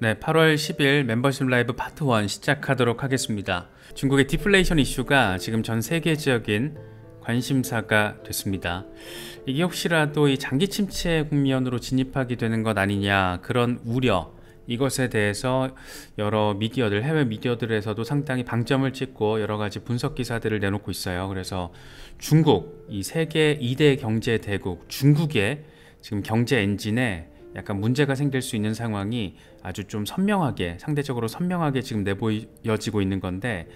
네, 8월 10일 멤버십 라이브 파트 1 시작하도록 하겠습니다. 중국의 디플레이션 이슈가 지금 전 세계적인 관심사가 됐습니다. 이게 혹시라도 이 장기 침체 국면으로 진입하게 되는 것 아니냐 그런 우려 이것에 대해서 여러 미디어들 해외 미디어들에서도 상당히 방점을 찍고 여러 가지 분석 기사들을 내놓고 있어요. 그래서 중국 이 세계 2대 경제 대국 중국의 지금 경제 엔진에 약간 문제가 생길 수 있는 상황이 아주 좀 선명하게 상대적으로 선명하게 지금 내보여지고 있는 건데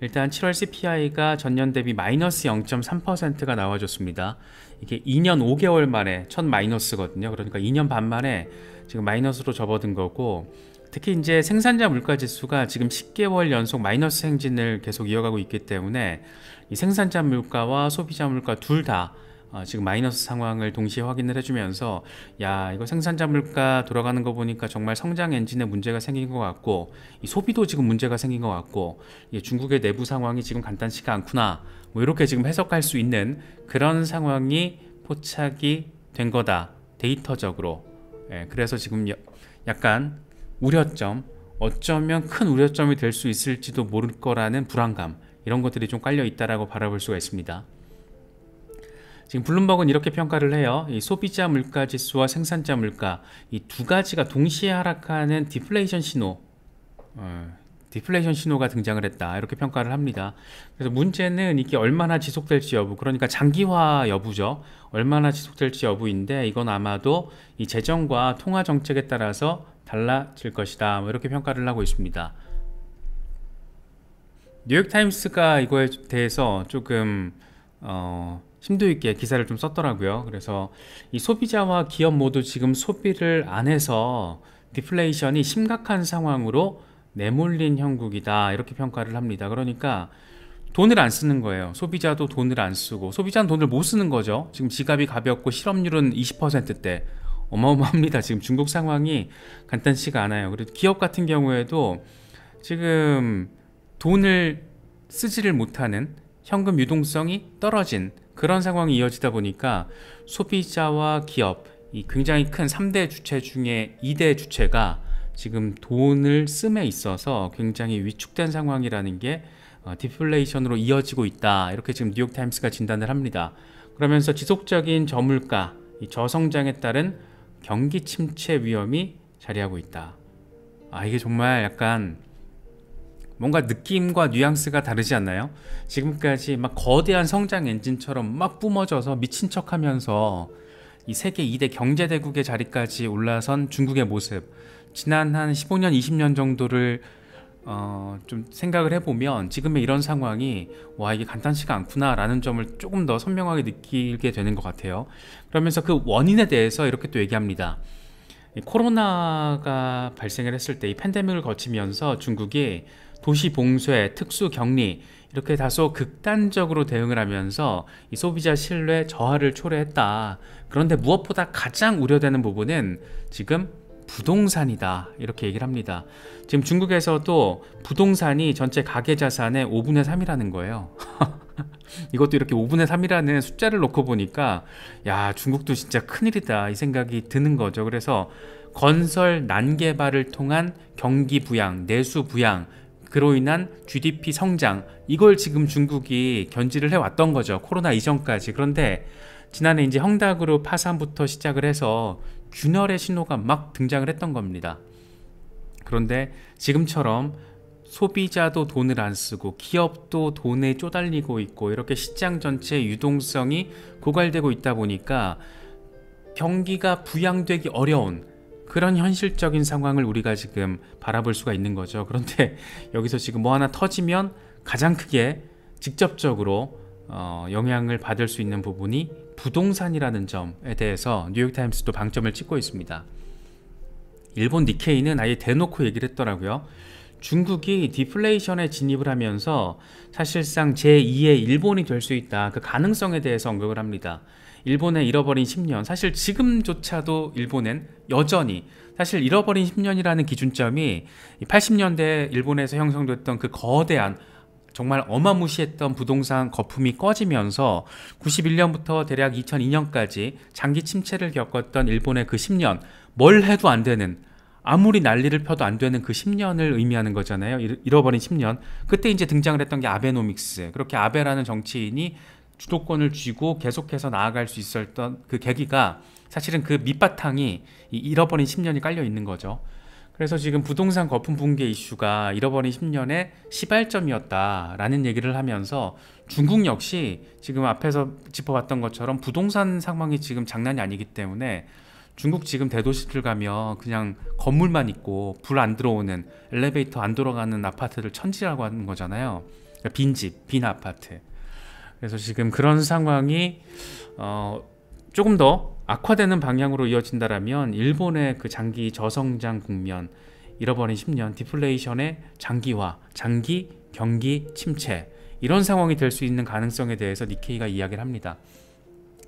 일단 7월 CPI가 전년 대비 마이너스 0.3%가 나와줬습니다. 이게 2년 5개월 만에 첫 마이너스거든요. 그러니까 2년 반 만에 지금 마이너스로 접어든 거고 특히 이제 생산자 물가 지수가 지금 10개월 연속 마이너스 행진을 계속 이어가고 있기 때문에 이 생산자 물가와 소비자 물가 둘다 어, 지금 마이너스 상황을 동시에 확인을 해주면서 야 이거 생산자 물가 돌아가는 거 보니까 정말 성장 엔진에 문제가 생긴 것 같고 소비도 지금 문제가 생긴 것 같고 중국의 내부 상황이 지금 간단치가 않구나 뭐 이렇게 지금 해석할 수 있는 그런 상황이 포착이 된 거다 데이터적으로 예, 그래서 지금 여, 약간 우려점 어쩌면 큰 우려점이 될 수 있을지도 모를 거라는 불안감 이런 것들이 좀 깔려 있다라고 바라볼 수가 있습니다. 지금 블룸버그는 이렇게 평가를 해요. 소비자 물가 지수와 생산자 물가 이 두 가지가 동시에 하락하는 디플레이션 신호. 어, 디플레이션 신호가 등장을 했다 이렇게 평가를 합니다 그래서 문제는 이게 얼마나 지속될지 여부 그러니까 장기화 여부죠 얼마나 지속될지 여부인데 이건 아마도 이 재정과 통화 정책에 따라서 달라질 것이다 뭐 이렇게 평가를 하고 있습니다 뉴욕타임스가 이거에 대해서 조금 어, 심도 있게 기사를 좀 썼더라고요. 그래서 이 소비자와 기업 모두 지금 소비를 안 해서 디플레이션이 심각한 상황으로 내몰린 형국이다 이렇게 평가를 합니다. 그러니까 돈을 안 쓰는 거예요. 소비자도 돈을 안 쓰고 소비자는 돈을 못 쓰는 거죠. 지금 지갑이 가볍고 실업률은 20%대 어마어마합니다. 지금 중국 상황이 간단치가 않아요. 그리고 기업 같은 경우에도 지금 돈을 쓰지를 못하는 현금 유동성이 떨어진 그런 상황이 이어지다 보니까 소비자와 기업 이 굉장히 큰 3대 주체 중에 2대 주체가 지금 돈을 쓰에 있어서 굉장히 위축된 상황이라는 게 어, 디플레이션으로 이어지고 있다 이렇게 지금 뉴욕타임스가 진단을 합니다 그러면서 지속적인 저물가 저성장에 따른 경기 침체 위험이 자리하고 있다 아 이게 정말 약간 뭔가 느낌과 뉘앙스가 다르지 않나요? 지금까지 막 거대한 성장 엔진처럼 막 뿜어져서 미친 척 하면서 이 세계 2대 경제대국의 자리까지 올라선 중국의 모습 지난 한 15년 20년 정도를 어, 좀 생각을 해보면 지금의 이런 상황이 와 이게 간단치가 않구나 라는 점을 조금 더 선명하게 느끼게 되는 것 같아요 그러면서 그 원인에 대해서 이렇게 또 얘기합니다 코로나가 발생을 했을 때 이 팬데믹을 거치면서 중국이 도시 봉쇄, 특수 격리 이렇게 다소 극단적으로 대응을 하면서 이 소비자 신뢰 저하를 초래했다. 그런데 무엇보다 가장 우려되는 부분은 지금 부동산이다 이렇게 얘기를 합니다 지금 중국에서도 부동산이 전체 가계자산의 5분의 3이라는 거예요 이것도 이렇게 5분의 3이라는 숫자를 놓고 보니까 야 중국도 진짜 큰일이다 이 생각이 드는 거죠 그래서 건설 난개발을 통한 경기 부양, 내수 부양 그로 인한 GDP 성장 이걸 지금 중국이 견지를 해왔던 거죠. 코로나 이전까지. 그런데 지난해 이제 헝다그룹 파산부터 시작을 해서 균열의 신호가 막 등장을 했던 겁니다. 그런데 지금처럼 소비자도 돈을 안 쓰고 기업도 돈에 쪼달리고 있고 이렇게 시장 전체의 유동성이 고갈되고 있다 보니까 경기가 부양되기 어려운 그런 현실적인 상황을 우리가 지금 바라볼 수가 있는 거죠. 그런데 여기서 지금 뭐 하나 터지면 가장 크게 직접적으로 어, 영향을 받을 수 있는 부분이 부동산이라는 점에 대해서 뉴욕타임스도 방점을 찍고 있습니다. 일본 니케이는 아예 대놓고 얘기를 했더라고요. 중국이 디플레이션에 진입을 하면서 사실상 제2의 일본이 될 수 있다. 그 가능성에 대해서 언급을 합니다. 일본의 잃어버린 10년 사실 지금조차도 일본엔 여전히 사실 잃어버린 10년이라는 기준점이 80년대 일본에서 형성됐던 그 거대한 정말 어마무시했던 부동산 거품이 꺼지면서 91년부터 대략 2002년까지 장기 침체를 겪었던 일본의 그 10년 뭘 해도 안 되는 아무리 난리를 펴도 안 되는 그 10년을 의미하는 거잖아요. 잃어버린 10년. 그때 이제 등장을 했던 게 아베노믹스. 그렇게 아베라는 정치인이 주도권을 쥐고 계속해서 나아갈 수 있었던 그 계기가 사실은 그 밑바탕이 잃어버린 10년이 깔려 있는 거죠. 그래서 지금 부동산 거품 붕괴 이슈가 잃어버린 10년의 시발점이었다라는 얘기를 하면서 중국 역시 지금 앞에서 짚어봤던 것처럼 부동산 상황이 지금 장난이 아니기 때문에 중국 지금 대도시들 가면 그냥 건물만 있고 불 안 들어오는 엘리베이터 안 돌아가는 아파트를 천지라고 하는 거잖아요. 그러니까 빈집, 빈 아파트. 그래서 지금 그런 상황이 어, 조금 더 악화되는 방향으로 이어진다라면 일본의 그 장기 저성장 국면 잃어버린 10년 디플레이션의 장기화, 장기 경기 침체 이런 상황이 될 수 있는 가능성에 대해서 니케이가 이야기를 합니다.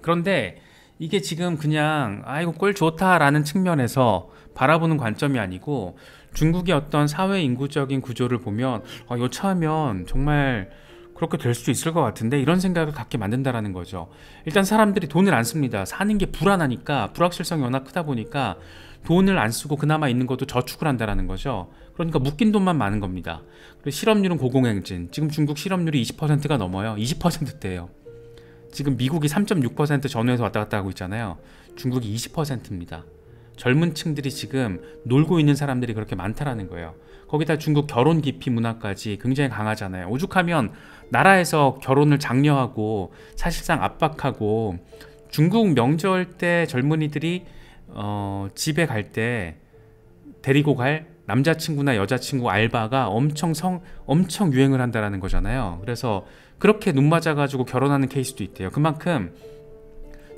그런데 이게 지금 그냥 아이고 꼴 좋다라는 측면에서 바라보는 관점이 아니고 중국의 어떤 사회 인구적인 구조를 보면 어, 요차하면 정말 그렇게 될 수도 있을 것 같은데 이런 생각을 갖게 만든다라는 거죠. 일단 사람들이 돈을 안 씁니다. 사는 게 불안하니까 불확실성이 워낙 크다 보니까 돈을 안 쓰고 그나마 있는 것도 저축을 한다라는 거죠. 그러니까 묶인 돈만 많은 겁니다. 그리고 실업률은 고공행진. 지금 중국 실업률이 20%가 넘어요. 20%대예요. 지금 미국이 3.6% 전후에서 왔다 갔다 하고 있잖아요. 중국이 20%입니다. 젊은 층들이 지금 놀고 있는 사람들이 그렇게 많다라는 거예요. 거기다 중국 결혼 기피 문화까지 굉장히 강하잖아요. 오죽하면 나라에서 결혼을 장려하고 사실상 압박하고 중국 명절 때 젊은이들이 어, 집에 갈 때 데리고 갈 남자친구나 여자친구 알바가 엄청 성 엄청 유행을 한다라는 거잖아요. 그래서 그렇게 눈 맞아가지고 결혼하는 케이스도 있대요. 그만큼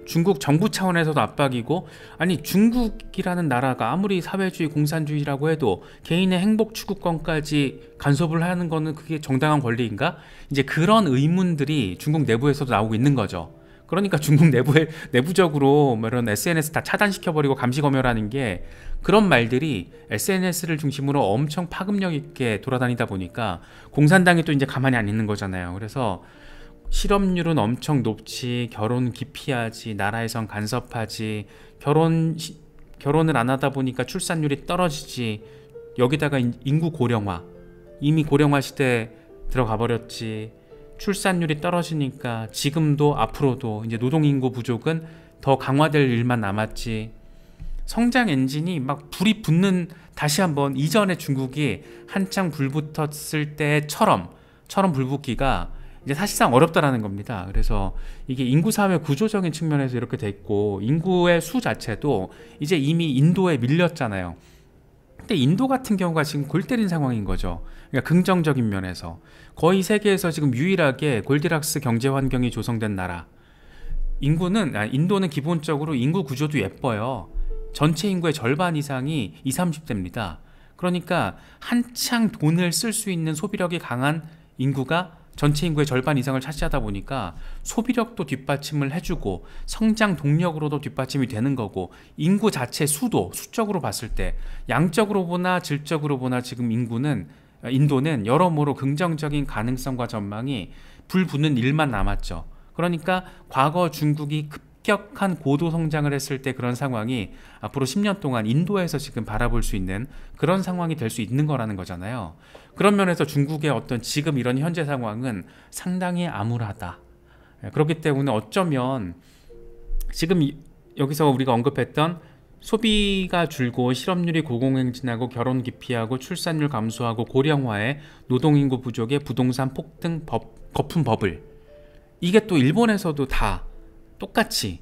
중국 정부 차원에서도 압박이고 아니 중국이라는 나라가 아무리 사회주의 공산주의라고 해도 개인의 행복 추구권까지 간섭을 하는 거는 그게 정당한 권리인가? 이제 그런 의문들이 중국 내부에서도 나오고 있는 거죠. 그러니까 중국 내부에 내부적으로 뭐 이런 SNS 다 차단시켜 버리고 감시 검열하는 게 그런 말들이 SNS를 중심으로 엄청 파급력 있게 돌아다니다 보니까 공산당이 또 이제 가만히 안 있는 거잖아요. 그래서 실업률은 엄청 높지 결혼 기피하지 나라에선 간섭하지 결혼 시, 결혼을 안 하다 보니까 출산율이 떨어지지 여기다가 인구 고령화 이미 고령화 시대에 들어가 버렸지 출산율이 떨어지니까 지금도 앞으로도 이제 노동인구 부족은 더 강화될 일만 남았지 성장 엔진이 막 불이 붙는 다시 한번 이전에 중국이 한창 불 붙었을 때처럼 처럼 불 붙기가 이제 사실상 어렵다라는 겁니다. 그래서 이게 인구 사회 구조적인 측면에서 이렇게 됐고 인구의 수 자체도 이제 이미 인도에 밀렸잖아요. 근데 인도 같은 경우가 지금 골 때린 상황인 거죠. 그러니까 긍정적인 면에서 거의 세계에서 지금 유일하게 골디락스 경제 환경이 조성된 나라. 인구는 아니, 인도는 기본적으로 인구 구조도 예뻐요. 전체 인구의 절반 이상이 20, 30대입니다. 그러니까 한창 돈을 쓸 수 있는 소비력이 강한 인구가 전체 인구의 절반 이상을 차지하다 보니까 소비력도 뒷받침을 해주고 성장 동력으로도 뒷받침이 되는 거고 인구 자체 수도 수적으로 봤을 때 양적으로 보나 질적으로 보나 지금 인구는 인도는 여러모로 긍정적인 가능성과 전망이 불붙는 일만 남았죠. 그러니까 과거 중국이 급 급격한 고도 성장을 했을 때 그런 상황이 앞으로 10년 동안 인도에서 지금 바라볼 수 있는 그런 상황이 될 수 있는 거라는 거잖아요. 그런 면에서 중국의 어떤 지금 이런 현재 상황은 상당히 암울하다. 예, 그렇기 때문에 어쩌면 지금 여기서 우리가 언급했던 소비가 줄고 실업률이 고공행진하고 결혼 기피하고 출산율 감소하고 고령화에 노동인구 부족에 부동산 폭등 법, 거품 버블 이게 또 일본에서도 다 똑같이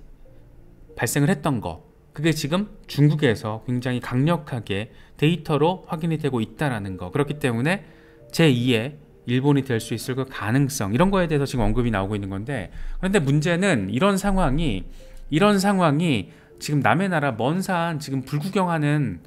발생을 했던 거 그게 지금 중국에서 굉장히 강력하게 데이터로 확인이 되고 있다는거 그렇기 때문에 제2의 일본이 될 수 있을 그 가능성 이런 거에 대해서 지금 언급이 나오고 있는 건데 그런데 문제는 이런 상황이 이런 상황이 지금 남의 나라 먼 산 지금 불구경하는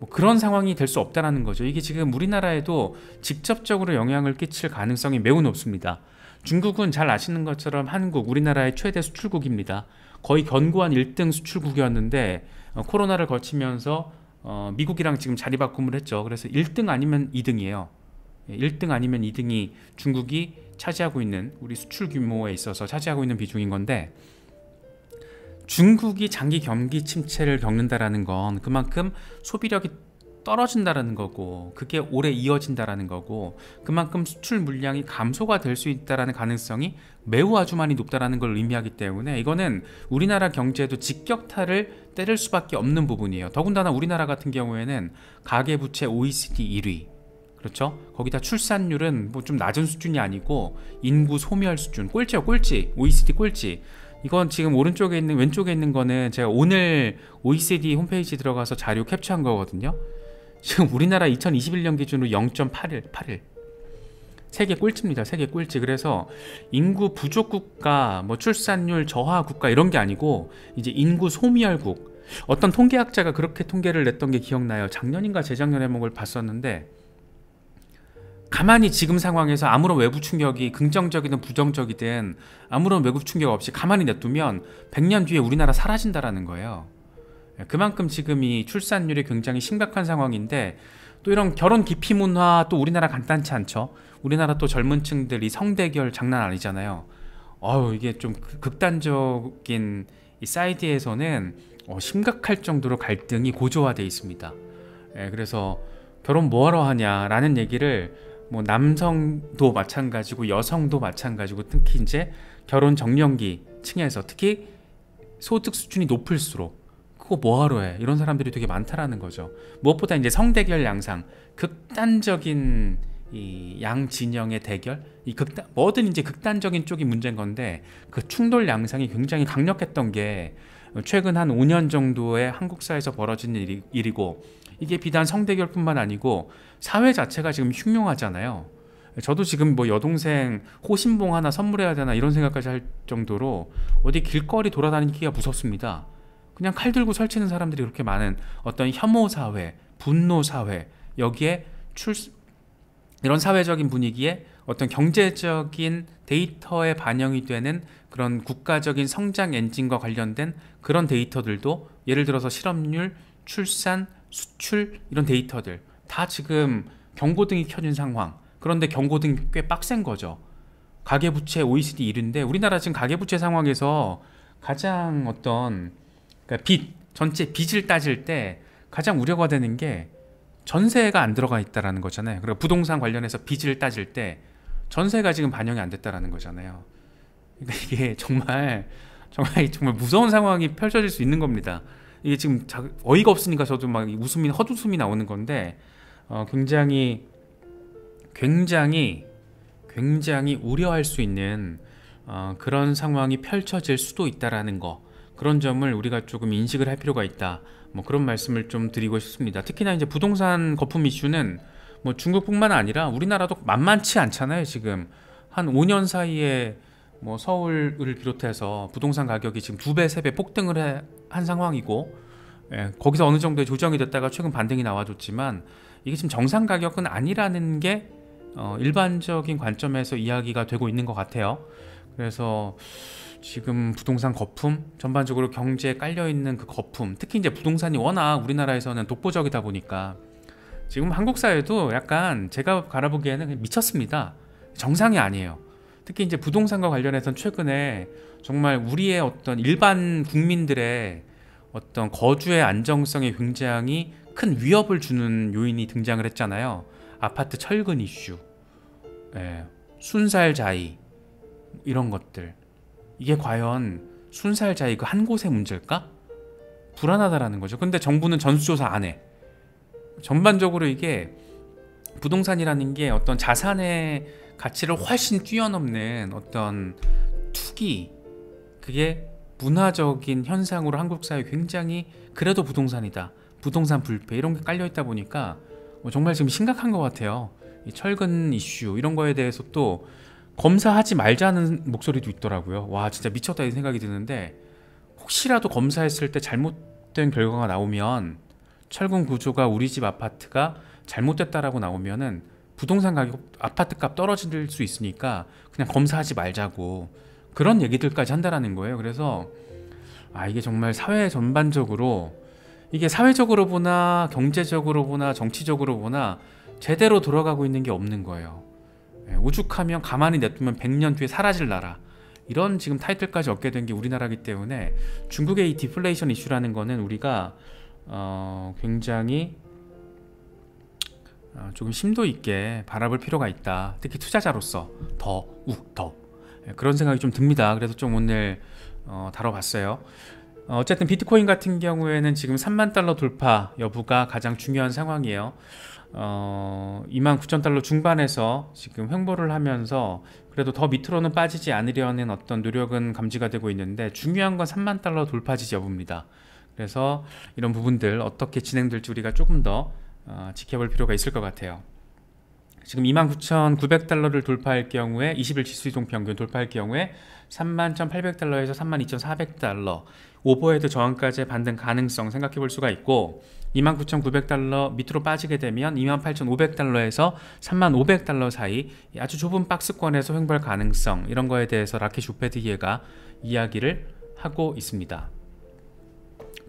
뭐 그런 상황이 될 수없다는 거죠 이게 지금 우리나라에도 직접적으로 영향을 끼칠 가능성이 매우 높습니다 중국은 잘 아시는 것처럼 한국, 우리나라의 최대 수출국입니다. 거의 견고한 1등 수출국이었는데 어, 코로나를 거치면서 어, 미국이랑 지금 자리바꿈을 했죠. 그래서 1등 아니면 2등이에요. 1등 예, 아니면 2등이 중국이 차지하고 있는 우리 수출 규모에 있어서 차지하고 있는 비중인 건데 중국이 장기 경기 침체를 겪는다라는 건 그만큼 소비력이 떨어진다는 거고 그게 오래 이어진다라는 거고 그만큼 수출 물량이 감소가 될 수 있다라는 가능성이 매우 아주 많이 높다라는 걸 의미하기 때문에 이거는 우리나라 경제에도 직격타를 때릴 수밖에 없는 부분이에요. 더군다나 우리나라 같은 경우에는 가계 부채 OECD 1위 그렇죠? 거기다 출산율은 뭐 좀 낮은 수준이 아니고 인구 소멸 수준 꼴찌요 꼴찌 OECD 꼴찌 이건 지금 오른쪽에 있는 왼쪽에 있는 거는 제가 오늘 OECD 홈페이지 들어가서 자료 캡처한 거거든요 지금 우리나라 2021년 기준으로 0 8일 81. 세계 꼴찌입니다. 세계 꼴찌. 그래서 인구 부족 국가, 뭐 출산율 저하 국가 이런 게 아니고 이제 인구 소멸국. 어떤 통계학자가 그렇게 통계를 냈던 게 기억나요. 작년인가 재작년에 목을 뭐 봤었는데 가만히 지금 상황에서 아무런 외부 충격이 긍정적이든 부정적이든 아무런 외부 충격 없이 가만히 냅두면 100년 뒤에 우리나라 사라진다라는 거예요. 예, 그만큼 지금 이 출산율이 굉장히 심각한 상황인데 또 이런 결혼 기피 문화 또 우리나라 간단치 않죠. 우리나라 또 젊은 층들이 성대결 장난 아니잖아요. 어우 이게 좀 그, 극단적인 이 사이드에서는 어, 심각할 정도로 갈등이 고조화돼 있습니다. 예, 그래서 결혼 뭐하러 하냐라는 얘기를 뭐 남성도 마찬가지고 여성도 마찬가지고 특히 이제 결혼 정년기 층에서 특히 소득 수준이 높을수록 그거 뭐하러 해 이런 사람들이 되게 많다라는 거죠 무엇보다 이제 성대결 양상 극단적인 이양 진영의 대결 이 극단 뭐든 이제 극단적인 쪽이 문제인 건데 그 충돌 양상이 굉장히 강력했던 게 최근 한 5년 정도의 한국사에서 벌어진 일이, 일이고 이게 비단 성대결뿐만 아니고 사회 자체가 지금 흉흉하잖아요 저도 지금 뭐 여동생 호신봉 하나 선물해야 되나 이런 생각까지 할 정도로 어디 길거리 돌아다니기가 무섭습니다 그냥 칼 들고 설치는 사람들이 그렇게 많은 어떤 혐오 사회, 분노 사회 여기에 출 이런 사회적인 분위기에 어떤 경제적인 데이터에 반영이 되는 그런 국가적인 성장 엔진과 관련된 그런 데이터들도 예를 들어서 실업률, 출산, 수출 이런 데이터들 다 지금 경고등이 켜진 상황. 그런데 경고등이 꽤 빡센 거죠. 가계부채 OECD 1위인데 우리나라 지금 가계부채 상황에서 가장 어떤 그러니까 빚 전체 빚을 따질 때 가장 우려가 되는 게 전세가 안 들어가 있다라는 거잖아요. 그리고 부동산 관련해서 빚을 따질 때 전세가 지금 반영이 안됐다는 거잖아요. 그러니까 이게 정말 정말 정말 무서운 상황이 펼쳐질 수 있는 겁니다. 이게 지금 자, 어이가 없으니까 저도 막 웃음이 헛웃음이 나오는 건데 어, 굉장히 굉장히 굉장히 우려할 수 있는 어, 그런 상황이 펼쳐질 수도 있다라는 거. 그런 점을 우리가 조금 인식을 할 필요가 있다. 뭐 그런 말씀을 좀 드리고 싶습니다. 특히나 이제 부동산 거품 이슈는 뭐 중국뿐만 아니라 우리나라도 만만치 않잖아요. 지금 한 5년 사이에 뭐 서울을 비롯해서 부동산 가격이 지금 두 배, 세 배 폭등을 해, 한 상황이고 예, 거기서 어느 정도의 조정이 됐다가 최근 반등이 나와줬지만 이게 지금 정상 가격은 아니라는 게 어, 일반적인 관점에서 이야기가 되고 있는 것 같아요. 그래서 지금 부동산 거품 전반적으로 경제에 깔려 있는 그 거품 특히 이제 부동산이 워낙 우리나라에서는 독보적이다 보니까 지금 한국 사회도 약간 제가 바아보기에는 미쳤습니다 정상이 아니에요 특히 이제 부동산과 관련해서는 최근에 정말 우리의 어떤 일반 국민들의 어떤 거주의 안정성에 굉장히 큰 위협을 주는 요인이 등장을 했잖아요 아파트 철근 이슈 예, 순살자이 이런 것들 이게 과연 순살자의 그한 곳의 문제일까? 불안하다라는 거죠. 근데 정부는 전수조사 안 해. 전반적으로 이게 부동산이라는 게 어떤 자산의 가치를 훨씬 뛰어넘는 어떤 투기 그게 문화적인 현상으로 한국 사회 굉장히 그래도 부동산이다 부동산 불패 이런 게 깔려 있다 보니까 정말 지금 심각한 것 같아요 철근 이슈 이런 거에 대해서 또 검사하지 말자는 목소리도 있더라고요. 와 진짜 미쳤다 이 생각이 드는데 혹시라도 검사했을 때 잘못된 결과가 나오면 철근 구조가 우리 집 아파트가 잘못됐다라고 나오면은 부동산 가격 아파트 값 떨어질 수 있으니까 그냥 검사하지 말자고 그런 얘기들까지 한다라는 거예요. 그래서 아 이게 정말 사회 전반적으로 이게 사회적으로 보나 경제적으로 보나 정치적으로 보나 제대로 돌아가고 있는 게 없는 거예요. 예, 우죽하면 가만히 냅두면 100년 뒤에 사라질 나라 이런 지금 타이틀까지 얻게 된 게 우리나라기 때문에 중국의 이 디플레이션 이슈라는 거는 우리가 어 굉장히 어, 조금 심도 있게 바라볼 필요가 있다 특히 투자자로서 더욱더 예, 그런 생각이 좀 듭니다 그래서 좀 오늘 어 다뤄봤어요 어쨌든 비트코인 같은 경우에는 지금 3만 달러 돌파 여부가 가장 중요한 상황이에요 어, 29,000달러 중반에서 지금 횡보를 하면서 그래도 더 밑으로는 빠지지 않으려는 어떤 노력은 감지가 되고 있는데 중요한 건 3만 달러 돌파 지지 여부입니다. 그래서 이런 부분들 어떻게 진행될지 우리가 조금 더 어, 지켜볼 필요가 있을 것 같아요. 지금 29,900달러를 돌파할 경우에 20일 지수 이동 평균 돌파할 경우에 31,800달러에서 32,400달러 오버헤드 저항까지의 반등 가능성 생각해 볼 수가 있고 29,900달러 밑으로 빠지게 되면 28,500달러에서 3,500달러 사이 아주 좁은 박스권에서 횡보할 가능성 이런 거에 대해서 라켓 쇼페드 기회가 이야기를 하고 있습니다.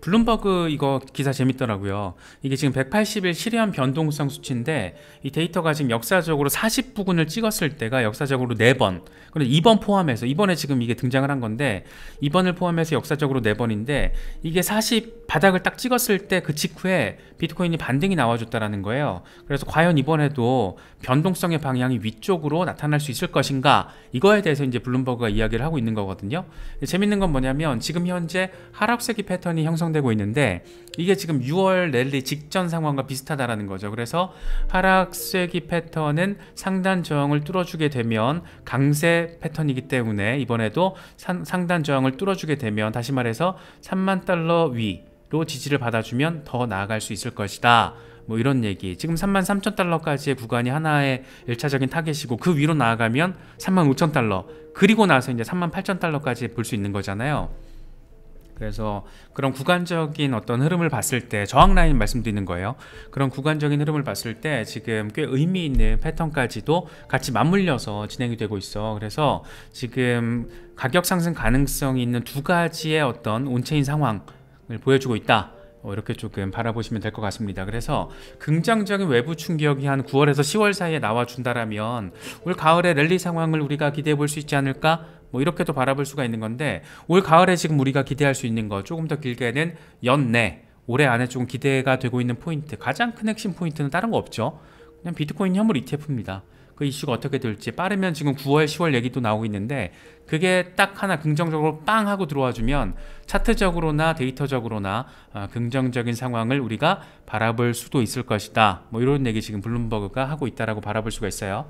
블룸버그 이거 기사 재밌더라고요. 이게 지금 180일 실현 변동성 수치인데 이 데이터가 지금 역사적으로 40부근을 찍었을 때가 역사적으로 4번. 그리고 2번 포함해서 이번에 지금 이게 등장을 한 건데 2번을 포함해서 역사적으로 4번인데 이게 40 바닥을 딱 찍었을 때 그 직후에 비트코인이 반등이 나와줬다라는 거예요. 그래서 과연 이번에도 변동성의 방향이 위쪽으로 나타날 수 있을 것인가 이거에 대해서 이제 블룸버그가 이야기를 하고 있는 거거든요. 재밌는 건 뭐냐면 지금 현재 하락세기 패턴이 형성되고 있는데 이게 지금 6월 랠리 직전 상황과 비슷하다라는 거죠. 그래서 하락세기 패턴은 상단 저항을 뚫어주게 되면 강세 패턴이기 때문에 이번에도 상, 상단 저항을 뚫어주게 되면 다시 말해서 3만 달러 위로 지지를 받아주면 더 나아갈 수 있을 것이다. 뭐 이런 얘기. 지금 3만 3천 달러까지의 구간이 하나의 1차적인 타겟이고 그 위로 나아가면 3만 5천 달러 그리고 나서 이제 3만 8천 달러까지 볼 수 있는 거잖아요. 그래서 그런 구간적인 어떤 흐름을 봤을 때 저항 라인 말씀드리는 거예요. 그런 구간적인 흐름을 봤을 때 지금 꽤 의미 있는 패턴까지도 같이 맞물려서 진행이 되고 있어. 그래서 지금 가격 상승 가능성이 있는 두 가지의 어떤 온체인 상황 보여주고 있다. 어, 이렇게 조금 바라보시면 될 것 같습니다. 그래서 긍정적인 외부 충격이 한 9월에서 10월 사이에 나와준다라면 올 가을에 랠리 상황을 우리가 기대해 볼 수 있지 않을까? 뭐 이렇게도 바라볼 수가 있는 건데 올 가을에 지금 우리가 기대할 수 있는 거 조금 더 길게는 연내 올해 안에 조금 기대가 되고 있는 포인트 가장 큰 핵심 포인트는 다른 거 없죠. 그냥 비트코인 현물 ETF입니다. 그 이슈가 어떻게 될지 빠르면 지금 9월 10월 얘기도 나오고 있는데 그게 딱 하나 긍정적으로 빵 하고 들어와 주면 차트적으로나 데이터적으로나 어, 긍정적인 상황을 우리가 바라볼 수도 있을 것이다 뭐 이런 얘기 지금 블룸버그가 하고 있다라고 바라볼 수가 있어요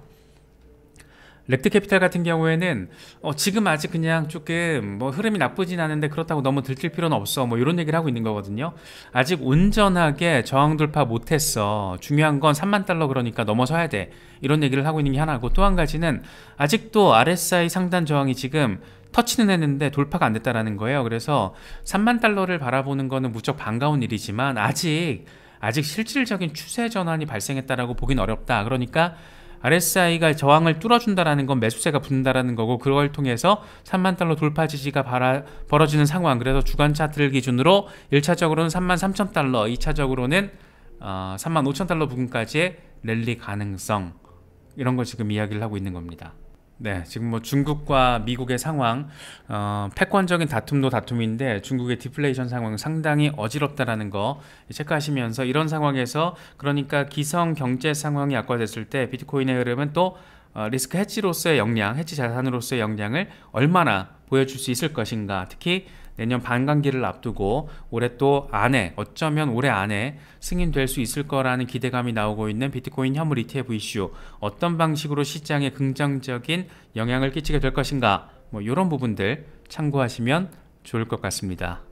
렉트캐피탈 같은 경우에는 어 지금 아직 그냥 조금 뭐 흐름이 나쁘진 않은데 그렇다고 너무 들킬 필요는 없어 뭐 이런 얘기를 하고 있는 거거든요 아직 온전하게 저항 돌파 못했어 중요한 건 3만 달러 그러니까 넘어서야 돼 이런 얘기를 하고 있는 게 하나고 또 한 가지는 아직도 RSI 상단 저항이 지금 터치는 했는데 돌파가 안 됐다라는 거예요 그래서 3만 달러를 바라보는 거는 무척 반가운 일이지만 아직 아직 실질적인 추세 전환이 발생했다라고 보긴 어렵다 그러니까 RSI가 저항을 뚫어준다라는 건 매수세가 붙는다라는 거고 그걸 통해서 3만 달러 돌파 지지가 바라, 벌어지는 상황 그래서 주간 차트를 기준으로 1차적으로는 3만 3천 달러 2차적으로는 어, 3만 5천 달러 부근까지의 랠리 가능성 이런 걸 지금 이야기를 하고 있는 겁니다 네, 지금 뭐 중국과 미국의 상황, 어, 패권적인 다툼도 다툼인데 중국의 디플레이션 상황은 상당히 어지럽다라는 거 체크하시면서 이런 상황에서 그러니까 기성 경제 상황이 악화됐을 때 비트코인의 흐름은 또 어, 리스크 해치로서의 역량, 해치 자산으로서의 역량을 얼마나 보여줄 수 있을 것인가, 특히 내년 반감기를 앞두고 올해 또 안에 어쩌면 올해 안에 승인될 수 있을 거라는 기대감이 나오고 있는 비트코인 현물 ETF 이슈 어떤 방식으로 시장에 긍정적인 영향을 끼치게 될 것인가 뭐 이런 부분들 참고하시면 좋을 것 같습니다.